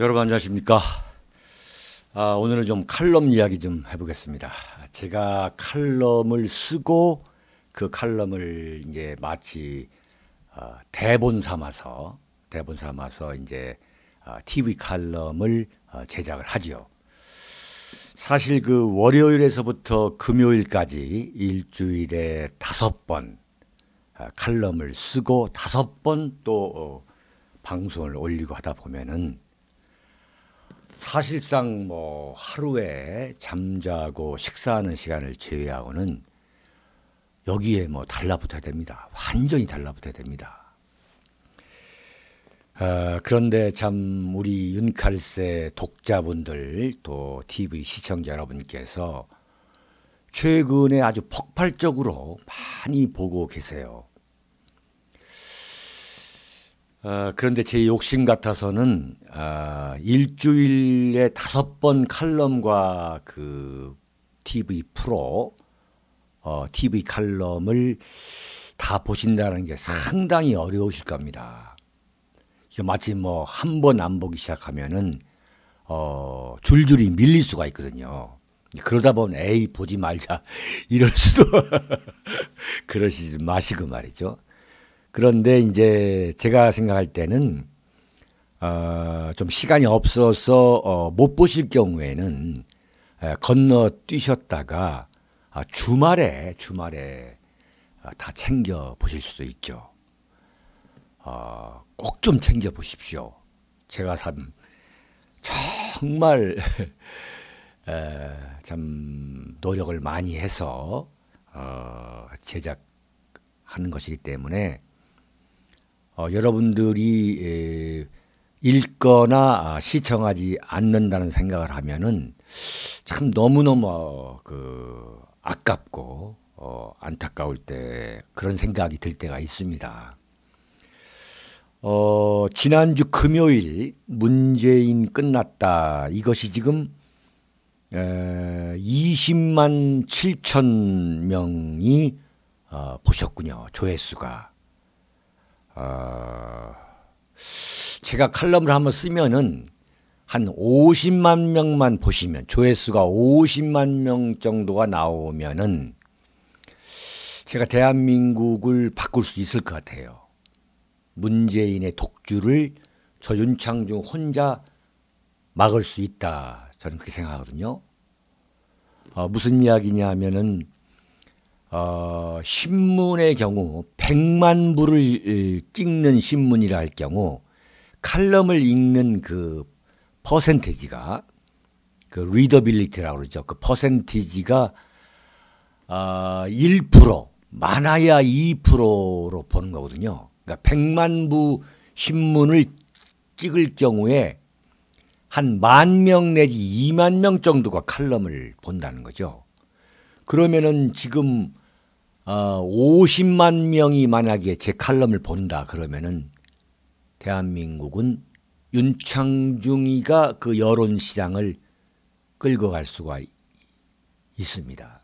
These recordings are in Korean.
여러분 안녕하십니까? 아, 오늘은 좀 칼럼 이야기 좀 해보겠습니다. 제가 칼럼을 쓰고 그 칼럼을 이제 마치 어, 대본 삼아서 대본 삼아서 이제 어, 아, TV 칼럼을 어, 제작을 하지요. 사실 그 월요일에서부터 금요일까지 일주일에 다섯 번 칼럼을 쓰고 다섯 번또 어, 방송을 올리고 하다 보면은 사실상 뭐 하루에 잠자고 식사하는 시간을 제외하고는 여기에 뭐 달라붙어야 됩니다. 완전히 달라붙어야 됩니다. 어, 그런데 참 우리 윤칼세 독자분들 또 TV 시청자 여러분께서 최근에 아주 폭발적으로 많이 보고 계세요. 어, 그런데 제 욕심 같아서는 어, 일주일에 다섯 번 칼럼과 그 TV 프로 어, TV 칼럼을 다 보신다는 게 상당히 어려우실 겁니다. 이게 마치 뭐 한 번 안 보기 시작하면은 어, 줄줄이 밀릴 수가 있거든요. 그러다 보면 에이 보지 말자 이럴 수도 그러시지 마시고 말이죠. 그런데 이제 제가 생각할 때는 어, 좀 시간이 없어서 어, 못 보실 경우에는 에, 건너 뛰셨다가 아, 주말에 주말에 아, 다 챙겨 보실 수도 있죠. 어, 꼭좀 챙겨 보십시오. 제가 참 정말 에, 참 노력을 많이 해서 어, 제작하는 것이기 때문에 어, 여러분들이 에, 읽거나 아, 시청하지 않는다는 생각을 하면은 참 너무너무 어, 그 아깝고 어, 안타까울 때 그런 생각이 들 때가 있습니다. 어, 지난주 금요일 문재인 끝났다. 이것이 지금 에, 20만 7천 명이 어, 보셨군요. 조회수가. 어, 제가 칼럼을 한번 쓰면은 한 50만 명만 보시면 조회수가 50만 명 정도가 나오면은 제가 대한민국을 바꿀 수 있을 것 같아요. 문재인의 독주를 저 윤창중 혼자 막을 수 있다. 저는 그렇게 생각하거든요. 어, 무슨 이야기냐면은 어, 신문의 경우 100만 부를 찍는 신문이라 할 경우 칼럼을 읽는 그퍼센티지가그 리더빌리티라고 그러죠. 그 퍼센티지가 아, 1% 많아야 2%로 보는 거거든요. 그러니까 100만 부 신문을 찍을 경우에 한 만 명 내지 2만 명 정도가 칼럼을 본다는 거죠. 그러면은 지금 어, 50만 명이 만약에 제 칼럼을 본다 그러면은 대한민국은 윤창중이가 그 여론 시장을 끌고 갈 수가 있습니다.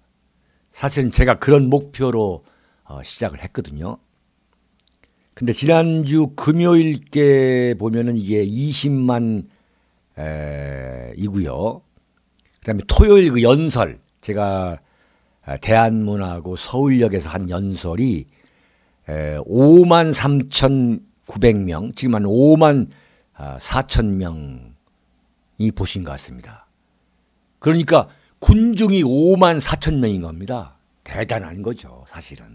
사실은 제가 그런 목표로 어, 시작을 했거든요. 근데 지난주 금요일께 보면은 이게 20만 에, 이고요. 그다음에 토요일 그 연설 제가 아, 대한문화고 서울역에서 한 연설이 5만 3,900명, 지금 한 5만 4천 아, 명이 보신 것 같습니다. 그러니까 군중이 5만 4천 명인 겁니다. 대단한 거죠, 사실은.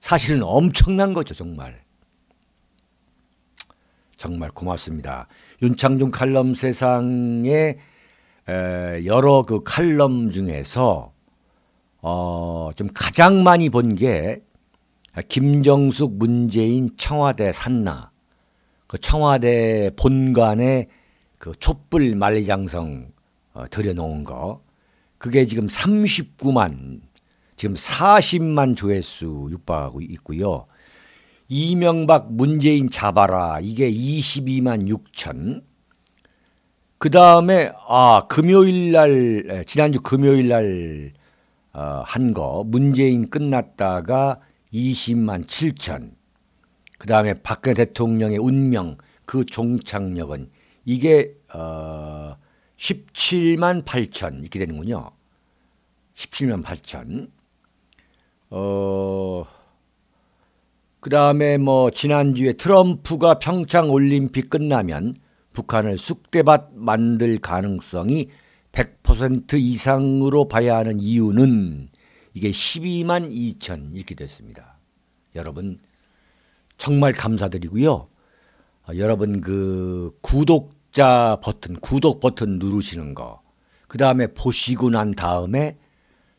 사실은 엄청난 거죠, 정말. 정말 고맙습니다. 윤창중 칼럼 세상의 여러 그 칼럼 중에서 어, 좀 가장 많이 본 게 김정숙, 문재인, 청와대 산나. 그 청와대 본관에 그 촛불 만리장성 어, 들여놓은 거. 그게 지금 39만, 지금 40만 조회수 육박하고 있고요. 이명박 문재인 잡아라. 이게 22만 6천. 그 다음에, 아, 금요일 날, 지난주 금요일 날 어, 한 거, 문재인 끝났다가 20만 7천. 그 다음에 박근혜 대통령의 운명, 그 종착역은 이게 어, 17만 8천 이렇게 되는군요. 17만 8천. 어, 그 다음에 뭐 지난주에 트럼프가 평창 올림픽 끝나면 북한을 쑥대밭 만들 가능성이 100% 이상으로 봐야 하는 이유는 이게 12만 2천 이렇게 됐습니다. 여러분 정말 감사드리고요. 아, 여러분 그 구독자 버튼 구독 버튼 누르시는 거그 다음에 보시고 난 다음에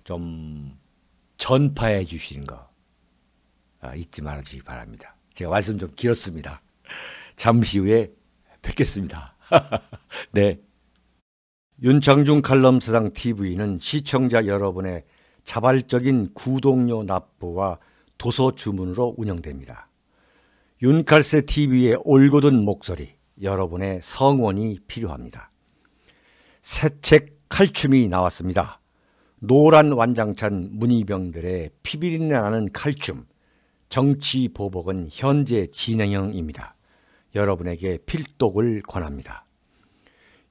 좀 전파해 주시는 거 아, 잊지 말아 주시기 바랍니다. 제가 말씀 좀 길었습니다. 잠시 후에 뵙겠습니다. 네. 윤창중 칼럼스상 TV는 시청자 여러분의 자발적인 구독료 납부와 도서 주문으로 운영됩니다. 윤칼세 TV의 올곧은 목소리, 여러분의 성원이 필요합니다. 새 책 칼춤이 나왔습니다. 노란 완장찬 문의병들의 피비린내 나는 칼춤, 정치 보복은 현재 진행형입니다. 여러분에게 필독을 권합니다.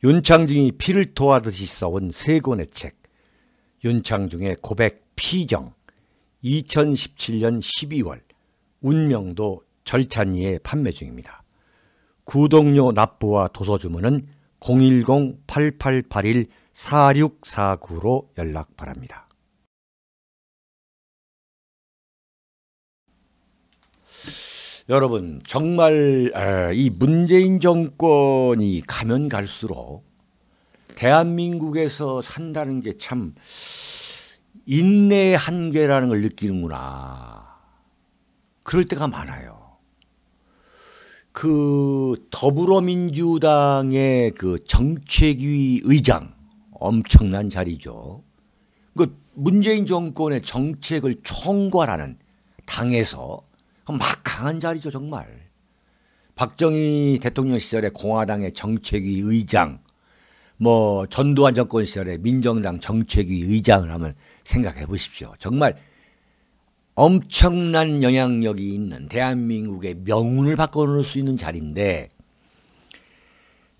윤창중이 피를 토하듯이 써온 세 권의 책 윤창중의 고백 피정 2017년 12월 운명도 절찬리에 판매 중입니다. 구독료 납부와 도서주문은 010-8881-4649로 연락 바랍니다. 여러분 정말 이 문재인 정권이 가면 갈수록 대한민국에서 산다는 게 참 인내의 한계라는 걸 느끼는구나. 그럴 때가 많아요. 그 더불어민주당의 그 정책위 의장 엄청난 자리죠. 그 문재인 정권의 정책을 총괄하는 당에서 막 강한 자리죠 정말. 박정희 대통령 시절에 공화당의 정책위 의장, 뭐 전두환 정권 시절에 민정당 정책위 의장을 한번 생각해 보십시오. 정말 엄청난 영향력이 있는 대한민국의 명운을 바꿔놓을 수 있는 자리인데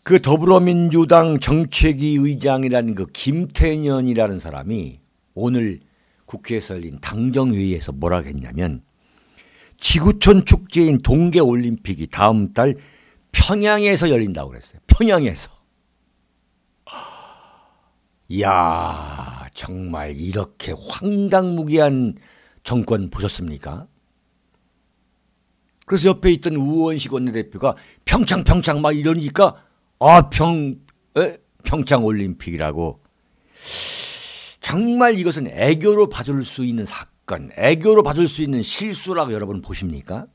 그 더불어민주당 정책위 의장이라는 그 김태년이라는 사람이 오늘 국회에서 열린 당정회의에서 뭐라고 했냐면 지구촌 축제인 동계 올림픽이 다음 달 평양에서 열린다고 그랬어요. 평양에서. 이야, 정말 이렇게 황당무계한 정권 보셨습니까? 그래서 옆에 있던 우원식 원내대표가 평창 평창 막 이러니까 아평 평창 올림픽이라고 정말 이것은 애교로 봐줄 수 있는 사건. 습관, 애교로 받을 수 있는 실수라고 여러분 보십니까?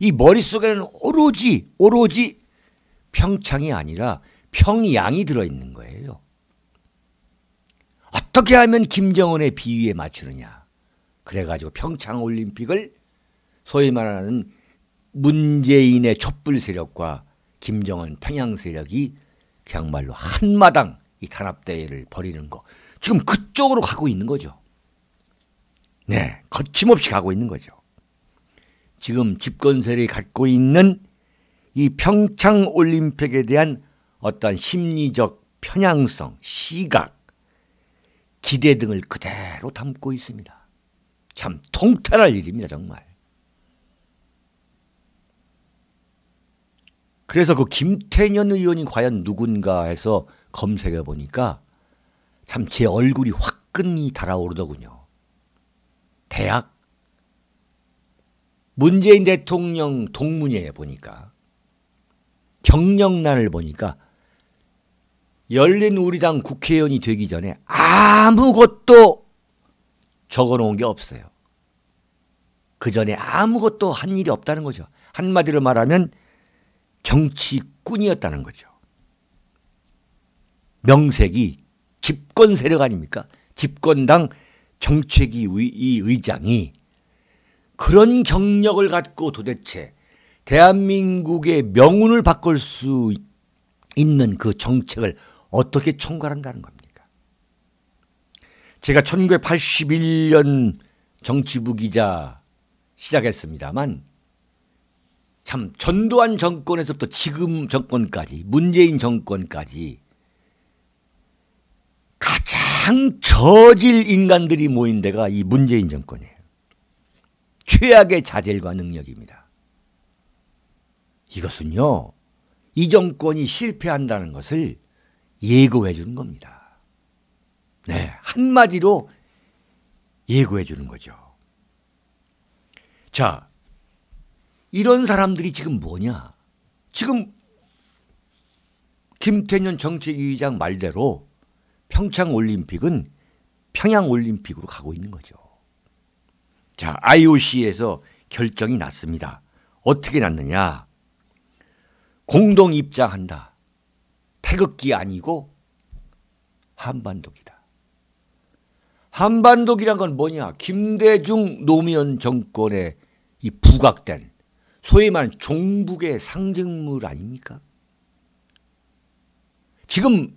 이 머릿속에는 오로지, 오로지 평창이 아니라 평양이 들어있는 거예요. 어떻게 하면 김정은의 비위에 맞추느냐. 그래가지고 평창올림픽을 소위 말하는 문재인의 촛불 세력과 김정은 평양 세력이 그야말로 한마당 이 탄압대회를 벌이는 거. 지금 그쪽으로 가고 있는 거죠. 네, 거침없이 가고 있는 거죠. 지금 집권 세를 갖고 있는 이 평창 올림픽에 대한 어떤 심리적 편향성, 시각, 기대 등을 그대로 담고 있습니다. 참 통탄할 일입니다, 정말. 그래서 그 김태년 의원이 과연 누군가 해서 검색해 보니까 참 제 얼굴이 화끈히 달아오르더군요. 대학 문재인 대통령 동문회에 보니까 경력난을 보니까 열린 우리당 국회의원이 되기 전에 아무것도 적어놓은 게 없어요. 그 전에 아무것도 한 일이 없다는 거죠. 한마디로 말하면 정치꾼이었다는 거죠. 명색이 집권 세력 아닙니까? 집권당 정책위 이 의장이 그런 경력을 갖고 도대체 대한민국의 명운을 바꿀 수 있는 그 정책을 어떻게 총괄한다는 겁니까? 제가 1981년 정치부 기자 시작했습니다만 참 전두환 정권에서부터 지금 정권까지 문재인 정권까지 가장 양저질 인간들이 모인 데가 이 문재인 정권이에요. 최악의 자질과 능력입니다. 이것은요, 이 정권이 실패한다는 것을 예고해 주는 겁니다. 네, 한마디로 예고해 주는 거죠. 자, 이런 사람들이 지금 뭐냐? 지금 김태년 정책위의장 말대로 평창 올림픽은 평양 올림픽으로 가고 있는 거죠. 자, IOC에서 결정이 났습니다. 어떻게 났느냐? 공동 입장한다. 태극기 아니고 한반도기다. 한반도기란 건 뭐냐? 김대중 노무현 정권의 이 부각된 소위 말하는 종북의 상징물 아닙니까? 지금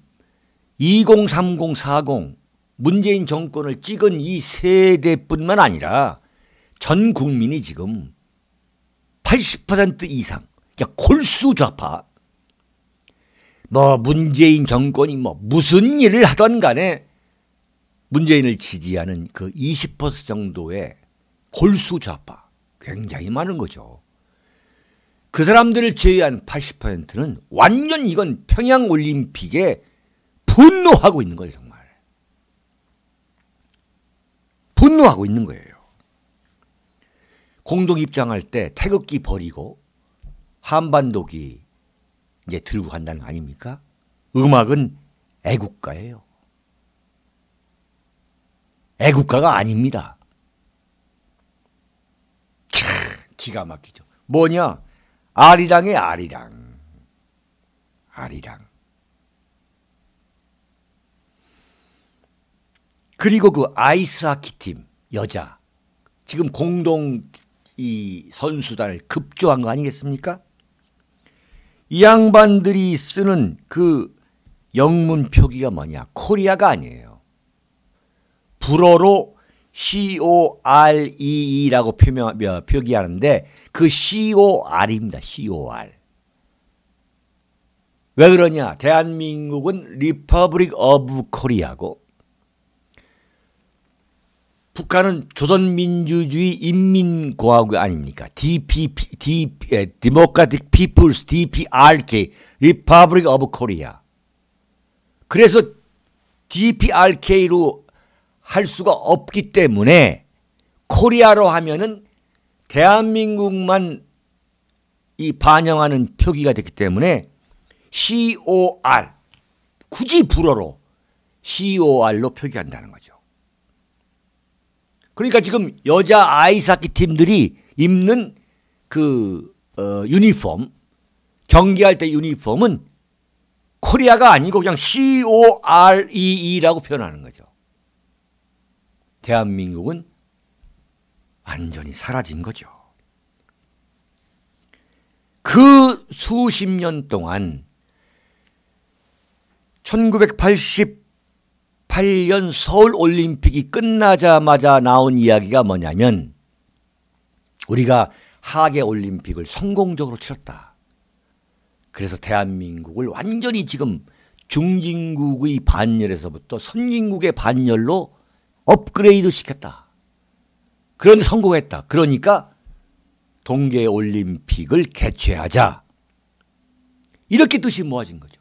2030, 40 문재인 정권을 찍은 이 세대뿐만 아니라 전 국민이 지금 80% 이상 그러니까 골수 좌파 뭐 문재인 정권이 뭐 무슨 일을 하던 간에 문재인을 지지하는 그 20% 정도의 골수 좌파 굉장히 많은 거죠. 그 사람들을 제외한 80%는 완전 이건 평양올림픽에 분노하고 있는 거예요, 정말. 분노하고 있는 거예요. 공동 입장할 때 태극기 버리고 한반도기 이제 들고 간다는 거 아닙니까? 음악은 애국가예요. 애국가가 아닙니다. 차, 기가 막히죠. 뭐냐? 아리랑의 아리랑. 아리랑. 그리고 그 아이스하키 팀 여자 지금 공동 이 선수단을 급조한 거 아니겠습니까? 이 양반들이 쓰는 그 영문 표기가 뭐냐? 코리아가 아니에요. 불어로 C-O-R-E-E라고 표기하는데 그 C-O-R입니다. C-O-R. 왜 그러냐? 대한민국은 리퍼브릭 어브 코리아고 북한은 조선민주주의 인민공화국 아닙니까? DPP, D, 에, Democratic People's DPRK, Republic of Korea. 그래서 DPRK로 할 수가 없기 때문에 코리아로 하면은 대한민국만 이 반영하는 표기가 됐기 때문에 COR, 굳이 불어로 COR로 표기한다는 거죠. 그러니까 지금 여자 아이스하키 팀들이 입는 그 어, 유니폼 경기할 때 유니폼은 코리아가 아니고 그냥 COREE라고 표현하는 거죠. 대한민국은 완전히 사라진 거죠. 그 수십 년 동안 1980 2008년 서울올림픽이 끝나자마자 나온 이야기가 뭐냐면 우리가 하계올림픽을 성공적으로 치렀다. 그래서 대한민국을 완전히 지금 중진국의 반열에서부터 선진국의 반열로 업그레이드 시켰다. 그런데 성공했다. 그러니까 동계올림픽을 개최하자. 이렇게 뜻이 모아진 거죠.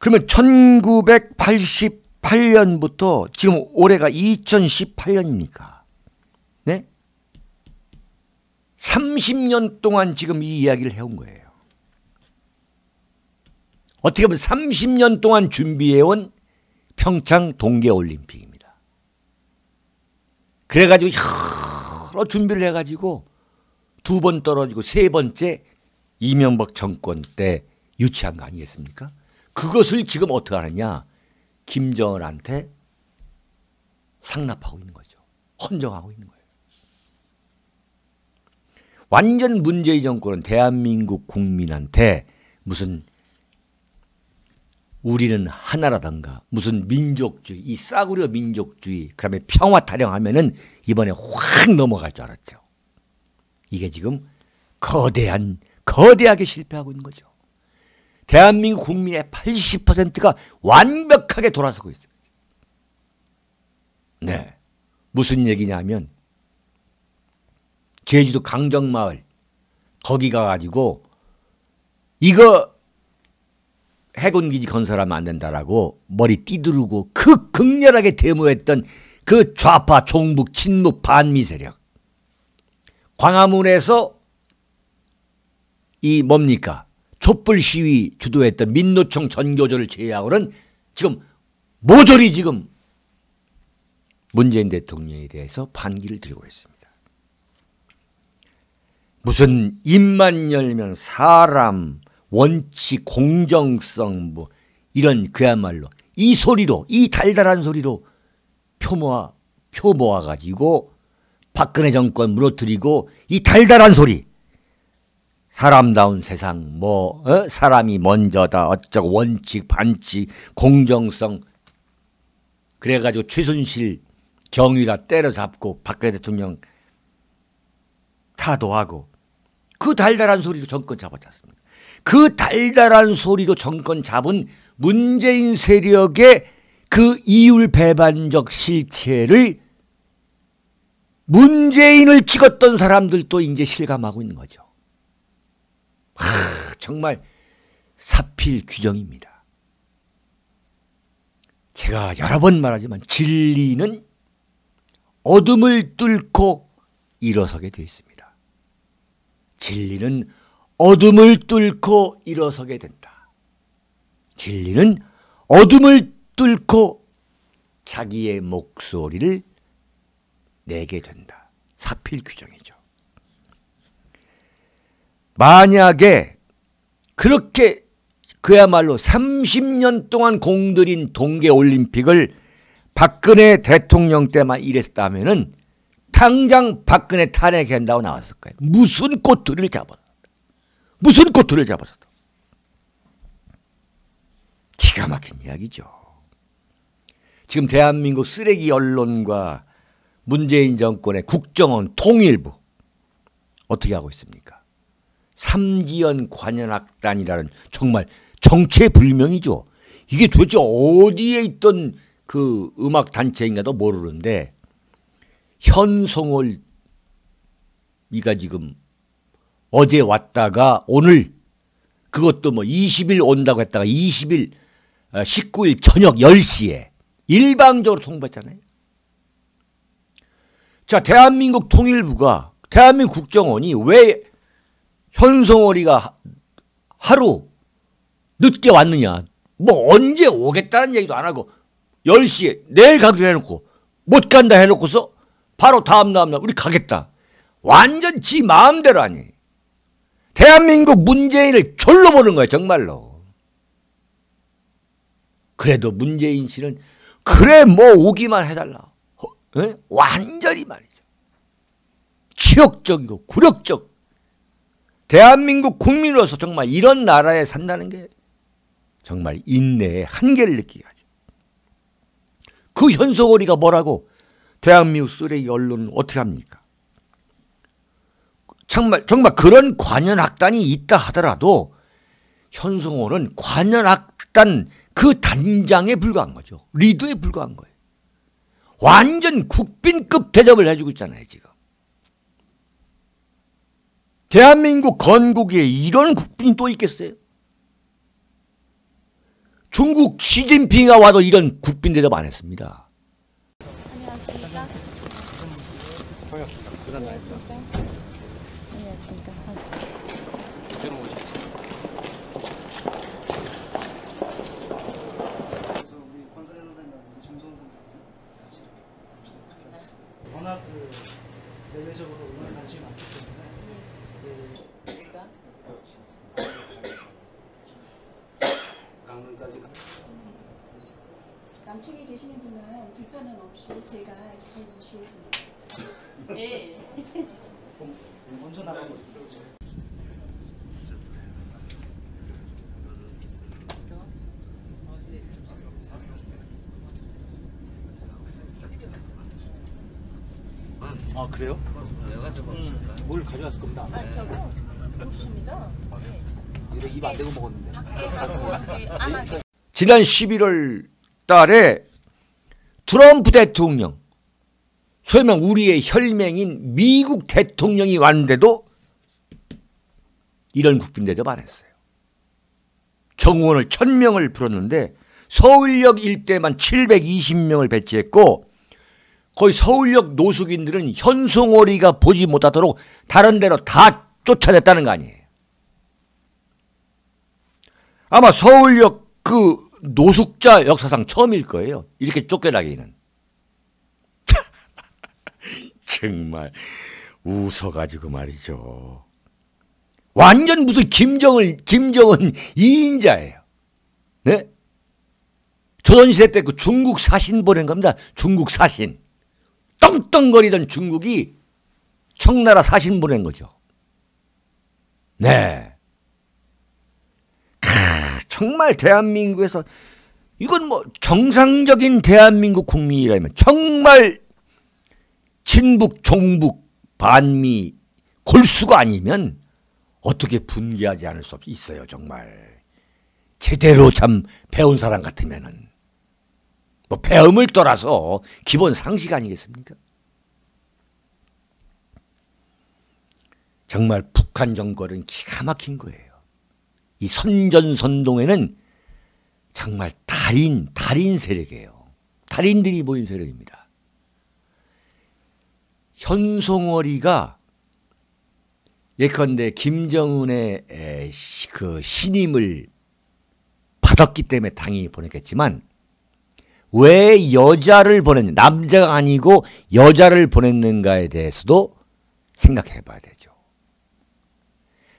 그러면 1988년부터 지금 올해가 2018년입니까? 네? 30년 동안 지금 이 이야기를 해온 거예요. 어떻게 보면 30년 동안 준비해온 평창 동계올림픽입니다. 그래가지고 여러 준비를 해가지고 두 번 떨어지고 세 번째 이명박 정권 때 유치한 거 아니겠습니까? 그것을 지금 어떻게 하느냐? 김정은한테 상납하고 있는 거죠. 헌정하고 있는 거예요. 완전 문재인 정권은 대한민국 국민한테 무슨 우리는 하나라던가 무슨 민족주의 이 싸구려 민족주의 그다음에 평화 타령하면은 이번에 확 넘어갈 줄 알았죠. 이게 지금 거대한 거대하게 실패하고 있는 거죠. 대한민국 국민의 80%가 완벽하게 돌아서고 있어요. 네. 무슨 얘기냐면 제주도 강정마을 거기 가가지고 이거 해군기지 건설하면 안 된다라고 머리 띠두르고 그 극렬하게 데모했던 그 좌파 종북 친묵 반미 세력 광화문에서 이 뭡니까 촛불 시위 주도했던 민노총 전교조를 제외하고는 지금 모조리 지금 문재인 대통령에 대해서 반기를 들고 있습니다. 무슨 입만 열면 사람, 원칙, 공정성 뭐 이런 그야말로 이 소리로 이 달달한 소리로 표모아 표모아 가지고 박근혜 정권 무너뜨리고 이 달달한 소리 사람다운 세상, 뭐 어? 사람이 먼저다, 어쩌고 원칙, 반칙, 공정성. 그래가지고 최순실 정의라 때려잡고 박근혜 대통령 타도하고 그 달달한 소리로 정권 잡아지습니다그 달달한 소리로 정권 잡은 문재인 세력의 그 이율 배반적 실체를 문재인을 찍었던 사람들도 이제 실감하고 있는 거죠. 하, 정말 사필 규정입니다. 제가 여러 번 말하지만 진리는 어둠을 뚫고 일어서게 되어 있습니다. 진리는 어둠을 뚫고 일어서게 된다. 진리는 어둠을 뚫고 자기의 목소리를 내게 된다. 사필 규정이죠. 만약에 그렇게 그야말로 30년 동안 공들인 동계올림픽을 박근혜 대통령 때만 이랬다면은 당장 박근혜 탄핵한다고 나왔을 거예요. 무슨 꼬투리를 잡아. 무슨 꼬투리를 잡아서. 기가 막힌 이야기죠. 지금 대한민국 쓰레기 언론과 문재인 정권의 국정원 통일부 어떻게 하고 있습니까? 삼지연 관현악단이라는 정말 정체불명이죠. 이게 도대체 어디에 있던 그 음악 단체인가도 모르는데 현송월 이가 지금 어제 왔다가 오늘 그것도 뭐 20일 온다고 했다가 20일 19일 어, 저녁 10시에 일방적으로 통보했잖아요. 자 대한민국 통일부가 대한민국 국정원이 왜 현송월이가 하루 늦게 왔느냐 뭐 언제 오겠다는 얘기도 안 하고 10시에 내일 가기로 해놓고 못 간다 해놓고서 바로 다음 다음날 우리 가겠다. 완전 지 마음대로 아니. 대한민국 문재인을 졸로 보는 거야 정말로. 그래도 문재인 씨는 그래 뭐 오기만 해달라. 어? 예? 완전히 말이죠. 치욕적이고 굴욕적 대한민국 국민으로서 정말 이런 나라에 산다는 게 정말 인내의 한계를 느끼게 하죠. 그 현소거리가 뭐라고 대한민국 쓰레기 언론은 어떻게 합니까? 정말, 정말 그런 관현악단이 있다 하더라도 현성호는 관현악단 그 단장에 불과한 거죠. 리더에 불과한 거예요. 완전 국빈급 대접을 해주고 있잖아요, 지금. 대한민국 건국에 이런 국빈이 또 있겠어요? 중국 시진핑이 와도 이런 국빈 대접 안 했습니다. 안녕하십니까. 먼저 나가고 아 그래요? 음, 뭘 가져왔을 겁니다. 아 저거 좋습니다. 네. 이거 입안 대고 먹었는데. 지난 11월 달에 트럼프 대통령 설마 우리의 혈맹인 미국 대통령이 왔는데도 이런 국빈 대접 안 했어요. 경호원을 1000명을 불었는데 서울역 일대만 720명을 배치했고 거의 서울역 노숙인들은 현송오리가 보지 못하도록 다른 데로 다 쫓아냈다는 거 아니에요. 아마 서울역 그 노숙자 역사상 처음일 거예요. 이렇게 쫓겨나기는. 정말 웃어가지고 말이죠. 완전 무슨 김정을 김정은 이인자예요. 네? 조선시대 때 그 중국 사신 보낸 겁니다. 중국 사신. 떵떵거리던 중국이 청나라 사신 보낸 거죠. 네. 크, 정말 대한민국에서 이건 뭐 정상적인 대한민국 국민이라면 정말 친북, 종북, 반미 골수가 아니면 어떻게 분개하지 않을 수 있어요, 정말. 제대로 참 배운 사람 같으면은. 뭐 배움을 떠나서 기본 상식 아니겠습니까? 정말 북한 정권은 기가 막힌 거예요. 이 선전선동에는 정말 달인, 달인 세력이에요. 달인들이 모인 세력입니다. 현송월이가 예컨대 김정은의 그 신임을 받았기 때문에 당이 보냈겠지만 왜 여자를 보냈냐 남자가 아니고 여자를 보냈는가에 대해서도 생각해 봐야 되죠.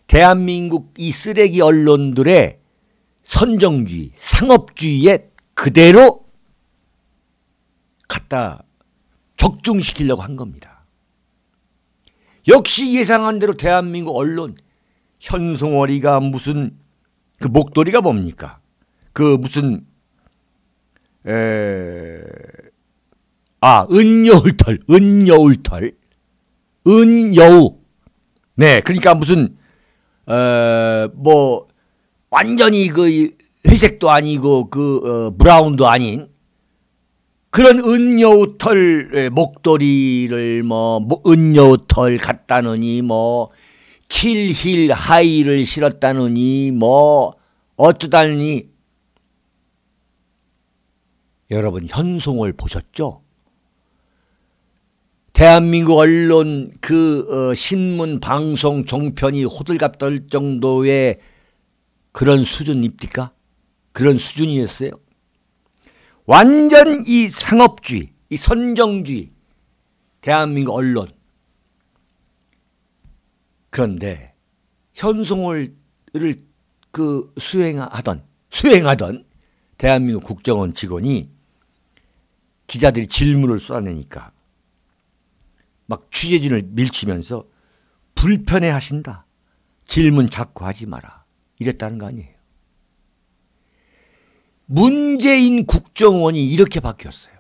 대한민국 이 쓰레기 언론들의 선정주의, 상업주의에 그대로 갖다 적중시키려고 한 겁니다. 역시 예상한 대로 대한민국 언론 현송월이가 무슨 그 목도리가 뭡니까? 그 무슨 에... 아 은여울털 은여울털 은여우 네 그러니까 무슨 에... 어, 뭐 완전히 그 회색도 아니고 그 어, 브라운도 아닌 그런 은여우털 예, 목도리를 뭐, 은여우털 갔다느니 뭐 킬힐 하이를 실었다느니 뭐 어쩌다느니 여러분 현송을 보셨죠? 대한민국 언론 그 어, 신문 방송 종편이 호들갑 떨 정도의 그런 수준입니까? 그런 수준이었어요. 완전 이 상업주의, 이 선정주의, 대한민국 언론. 그런데 현송을 그 수행하던 수행하던 대한민국 국정원 직원이 기자들이 질문을 쏟아내니까 막 취재진을 밀치면서 불편해하신다. 질문 자꾸 하지 마라. 이랬다는 거 아니에요. 문재인 국정원이 이렇게 바뀌었어요.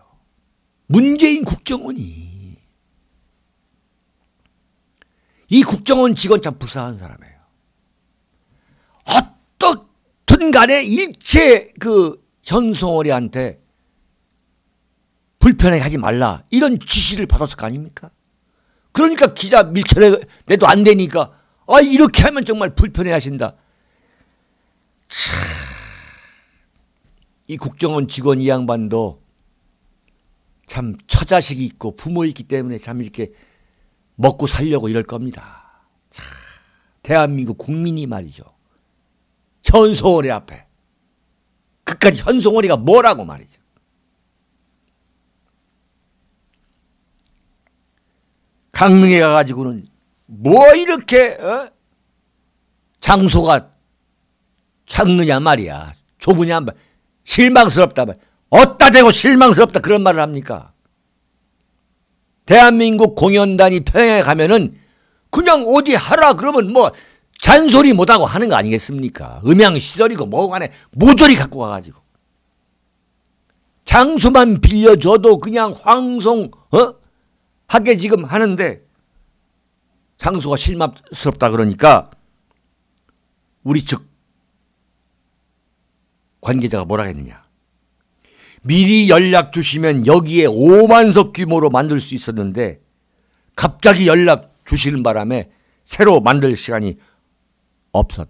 문재인 국정원이 이 국정원 직원 참 불쌍한 사람이에요. 어떻든 간에 일체 그 현송월이한테 불편하게 하지 말라 이런 지시를 받았을 거 아닙니까? 그러니까 기자 밀쳐내 도안 되니까 아 이렇게 하면 정말 불편해 하신다. 참이 국정원 직원 이 양반도 참 처자식이 있고 부모 있기 때문에 참 이렇게 먹고 살려고 이럴 겁니다. 참 대한민국 국민이 말이죠. 현소월이 앞에 끝까지 현소월이가 뭐라고 말이죠. 강릉에 가가지고는 뭐 이렇게 어? 장소가 작느냐 말이야. 좁으냐 말이야. 실망스럽다. 어따 대고 실망스럽다 그런 말을 합니까? 대한민국 공연단이 평양에 가면은 그냥 어디 하라 그러면 뭐 잔소리 못하고 하는 거 아니겠습니까? 음향 시설이고 뭐고 간에 모조리 갖고 가가지고. 장소만 빌려줘도 그냥 황송, 어? 하게 지금 하는데 장소가 실망스럽다 그러니까 우리 측 관계자가 뭐라 했느냐. 미리 연락 주시면 여기에 5만석 규모로 만들 수 있었는데 갑자기 연락 주시는 바람에 새로 만들 시간이 없었다.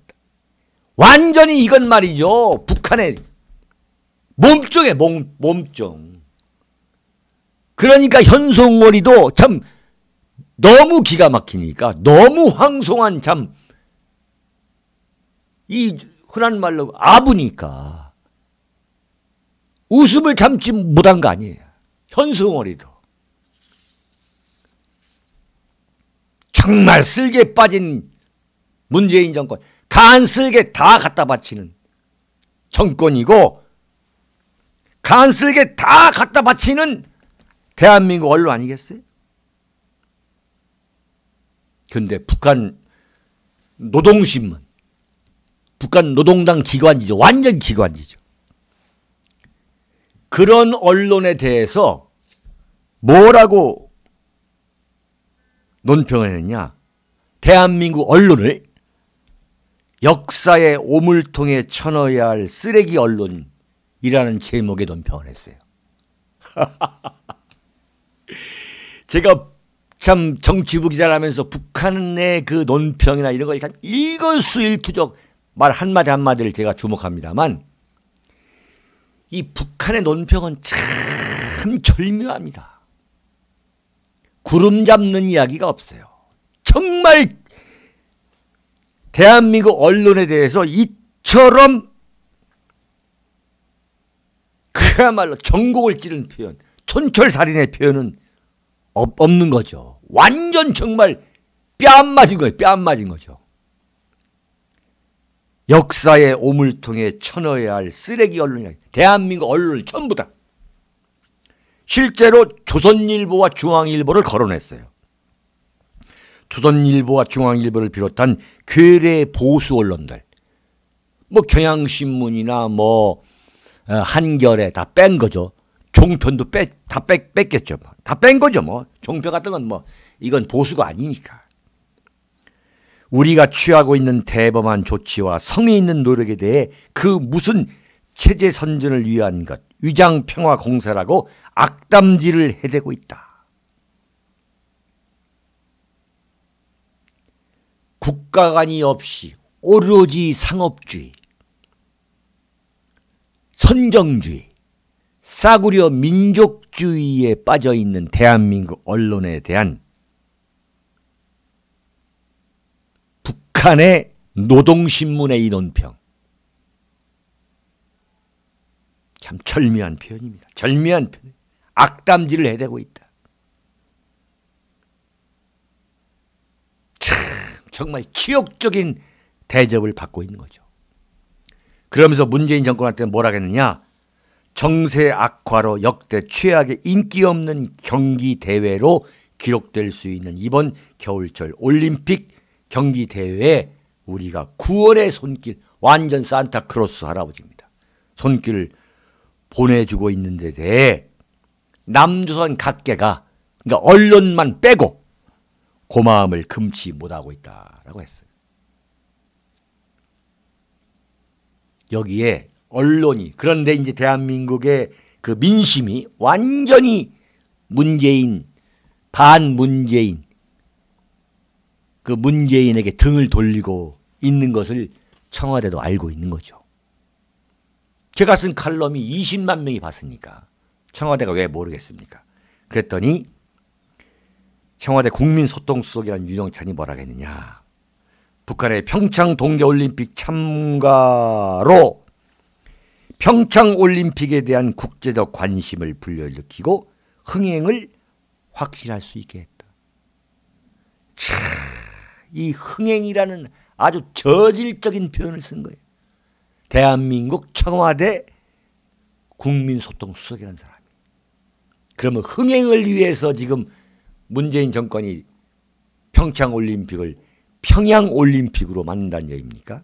완전히 이건 말이죠. 북한의 몸종의 몸, 몸종. 그러니까 현송월이도 참 너무 기가 막히니까 너무 황송한 참 이 흔한 말로 아부니까 웃음을 참지 못한 거 아니에요. 현승월이도. 정말 쓸개 빠진 문재인 정권. 간 쓸개 다 갖다 바치는 정권이고 간 쓸개 다 갖다 바치는 대한민국 언론 아니겠어요? 근데 북한 노동신문, 북한 노동당 기관지죠. 완전 기관지죠. 그런 언론에 대해서 뭐라고 논평을 했냐? 대한민국 언론을 역사의 오물통에 쳐넣어야 할 쓰레기 언론이라는 제목의 논평을 했어요. 제가 참 정치부 기자라면서 북한의 그 논평이나 이런 걸참일수일투족말 한마디 한마디를 제가 주목합니다만 이 북한의 논평은 참 절묘합니다. 구름 잡는 이야기가 없어요. 정말 대한민국 언론에 대해서 이처럼 그야말로 전곡을 찌른 표현, 촌철살인의 표현은 없는 거죠. 완전 정말 뺨 맞은 거예요. 뺨 맞은 거죠. 역사의 오물통에 쳐넣어야 할 쓰레기 언론이야. 대한민국 언론 을 전부 다. 실제로 조선일보와 중앙일보를 거론했어요. 조선일보와 중앙일보를 비롯한 괴뢰 보수 언론들. 뭐 경향신문이나 뭐 어, 한겨레 다 뺀 거죠. 종편도 빼, 다 뺐, 겠죠 뭐. 다뺀 거죠. 뭐. 종편 같은 건 뭐 이건 보수가 아니니까. 우리가 취하고 있는 대범한 조치와 성의 있는 노력에 대해 그 무슨 체제 선전을 위한 것, 위장 평화 공사라고 악담질을 해대고 있다. 국가 간이 없이 오로지 상업주의, 선정주의, 싸구려 민족주의에 빠져 있는 대한민국 언론에 대한 북한의 노동신문의 이 논평. 참 절묘한 표현입니다. 절묘한 표현. 악담질을 해대고 있다. 참 정말 치욕적인 대접을 받고 있는 거죠. 그러면서 문재인 정권한테는 뭐라겠느냐? 정세 악화로 역대 최악의 인기 없는 경기 대회로 기록될 수 있는 이번 겨울철 올림픽 경기 대회에 우리가 9월의 손길 완전 산타크로스 할아버지입니다. 손길 보내주고 있는데 대해 남조선 각계가 그러니까 언론만 빼고 고마움을 금치 못하고 있다라고 했어요. 여기에 언론이 그런데 이제 대한민국의 그 민심이 완전히 문재인 반문재인 그 문재인에게 등을 돌리고 있는 것을 청와대도 알고 있는 거죠. 제가 쓴 칼럼이 20만 명이 봤으니까 청와대가 왜 모르겠습니까? 그랬더니 청와대 국민소통수석이라는 윤영찬이 뭐라 했느냐. 북한의 평창 동계올림픽 참가로 평창올림픽에 대한 국제적 관심을 불려일으키고 흥행을 확실할 수 있게 했다. 참이 흥행이라는 아주 저질적인 표현을 쓴 거예요. 대한민국 청와대 국민소통수석이라는 사람이. 그러면 흥행을 위해서 지금 문재인 정권이 평창올림픽을 평양올림픽으로 만든다는 얘기입니까?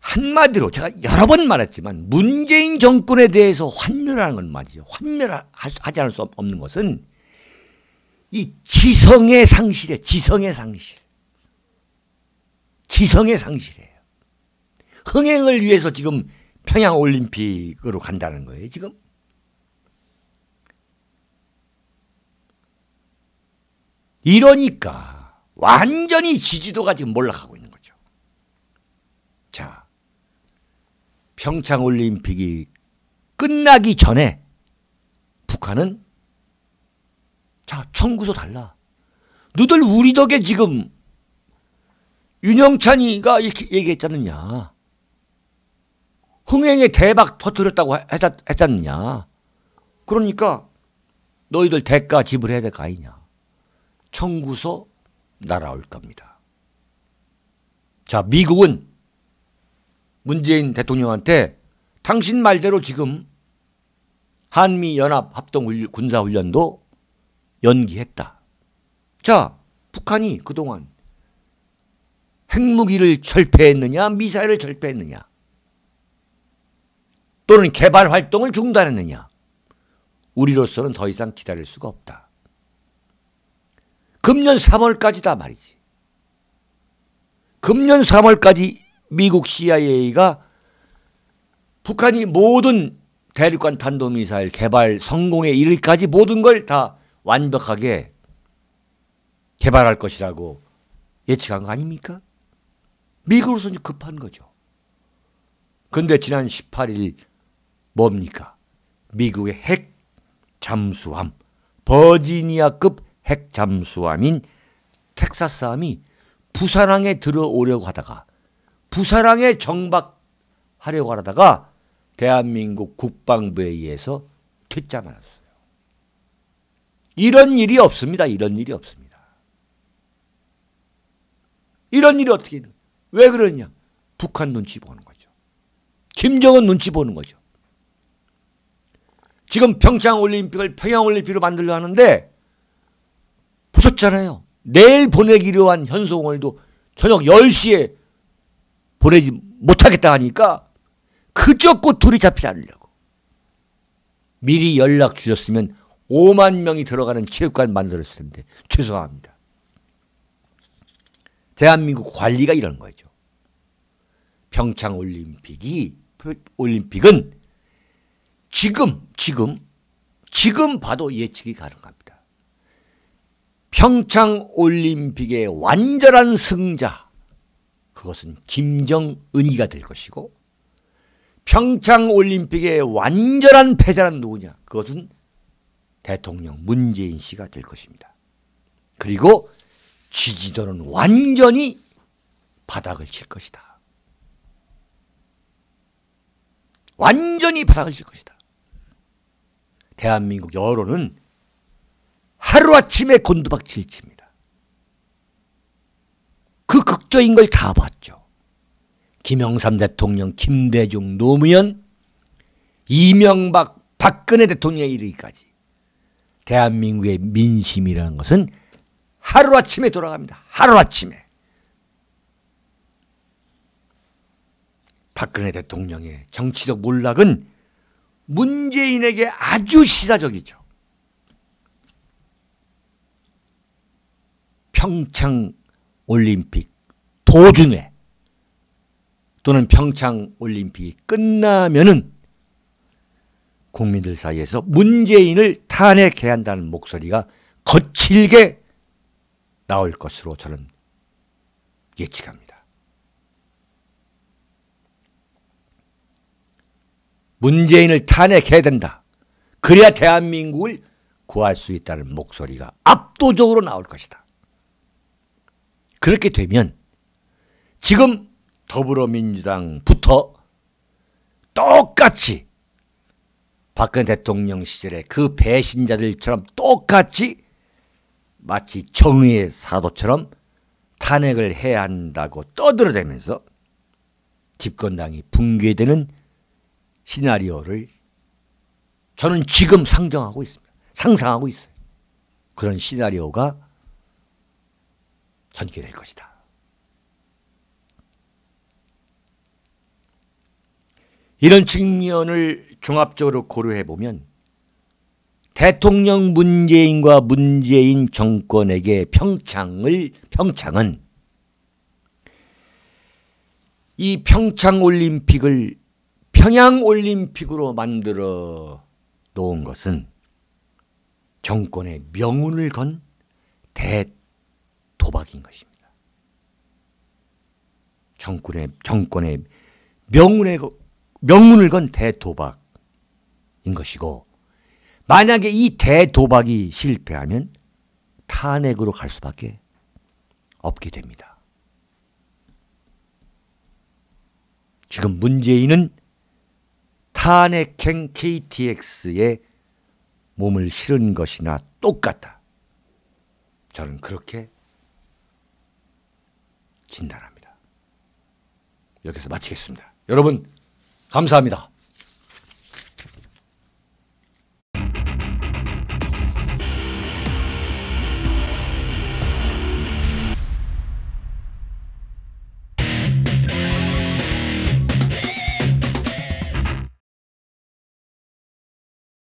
한마디로 제가 여러 번 말했지만 문재인 정권에 대해서 환멸하는 건 맞지요. 환멸하지 않을 수 없는 것은 이 지성의 상실에 지성의 상실. 지성의 상실이에요. 흥행을 위해서 지금 평양 올림픽으로 간다는 거예요, 지금. 이러니까 완전히 지지도가 지금 몰락하고 있는 거죠. 자. 평창 올림픽이 끝나기 전에 북한은 자, 청구서 달라. 너들 우리 덕에 지금 윤영찬이가 이렇게 얘기했잖느냐. 흥행에 대박 터뜨렸다고 했, 잖느냐 그러니까 너희들 대가 지불해야 될 거 아니냐. 청구서 날아올 겁니다. 자, 미국은 문재인 대통령한테 당신 말대로 지금 한미 연합 합동 군사 훈련도 연기했다. 자, 북한이 그동안 핵무기를 철폐했느냐, 미사일을 철폐했느냐, 또는 개발 활동을 중단했느냐, 우리로서는 더 이상 기다릴 수가 없다. 금년 3월까지다 말이지. 금년 3월까지 미국 CIA가 북한이 모든 대륙간 탄도미사일 개발 성공에 이르기까지 모든 걸다 완벽하게 개발할 것이라고 예측한 거 아닙니까? 미국으로서는 급한 거죠. 근데 지난 18일 뭡니까? 미국의 핵 잠수함, 버지니아급 핵 잠수함인 텍사스함이 부산항에 들어오려고 하다가 부산항에 정박하려고 하다가 대한민국 국방부에 의해서 퇴짜 말았어. 이런 일이 없습니다. 이런 일이 없습니다. 이런 일이 어떻게 있는? 왜 그러냐? 북한 눈치 보는 거죠. 김정은 눈치 보는 거죠. 지금 평창올림픽을 평양올림픽으로 만들려 하는데 보셨잖아요. 내일 보내기로 한 현송월도 저녁 10시에 보내지 못하겠다 하니까 그저 꼬투리 잡히지 않으려고. 미리 연락 주셨으면 5만 명이 들어가는 체육관 만들었을 텐데 죄송합니다. 대한민국 관리가 이런 거죠. 평창 올림픽이 올림픽은 지금 지금 지금 봐도 예측이 가능합니다. 평창 올림픽의 완전한 승자 그것은 김정은이가 될 것이고 평창 올림픽의 완전한 패자는 누구냐? 그것은 대통령 문재인 씨가 될 것입니다. 그리고 지지도는 완전히 바닥을 칠 것이다. 완전히 바닥을 칠 것이다. 대한민국 여론은 하루아침에 곤두박질 칩니다. 그 극적인 걸 다 봤죠. 김영삼 대통령, 김대중, 노무현, 이명박, 박근혜 대통령 이르기까지. 대한민국의 민심이라는 것은 하루아침에 돌아갑니다. 하루아침에. 박근혜 대통령의 정치적 몰락은 문재인에게 아주 시사적이죠. 평창 올림픽 도중에 또는 평창 올림픽이 끝나면은 국민들 사이에서 문재인을 탄핵해야 한다는 목소리가 거칠게 나올 것으로 저는 예측합니다. 문재인을 탄핵해야 된다. 그래야 대한민국을 구할 수 있다는 목소리가 압도적으로 나올 것이다. 그렇게 되면 지금 더불어민주당부터 똑같이 박근혜 대통령 시절에 그 배신자들처럼 똑같이 마치 정의의 사도처럼 탄핵을 해야 한다고 떠들어대면서 집권당이 붕괴되는 시나리오를 저는 지금 상정하고 있습니다. 상상하고 있어요. 그런 시나리오가 전개될 것이다. 이런 측면을 종합적으로 고려해 보면 대통령 문재인과 문재인 정권에게 평창을 평창은 이 평창 올림픽을 평양 올림픽으로 만들어 놓은 것은 정권의 명운을 건 대도박인 것입니다. 정권의 정권의 명운의 명운을 건 대도박. 인 것이고 만약에 이 대도박이 실패하면 탄핵으로 갈 수밖에 없게 됩니다. 지금 문재인은 탄핵행 KTX에 몸을 실은 것이나 똑같다. 저는 그렇게 진단합니다. 여기서 마치겠습니다. 여러분 감사합니다.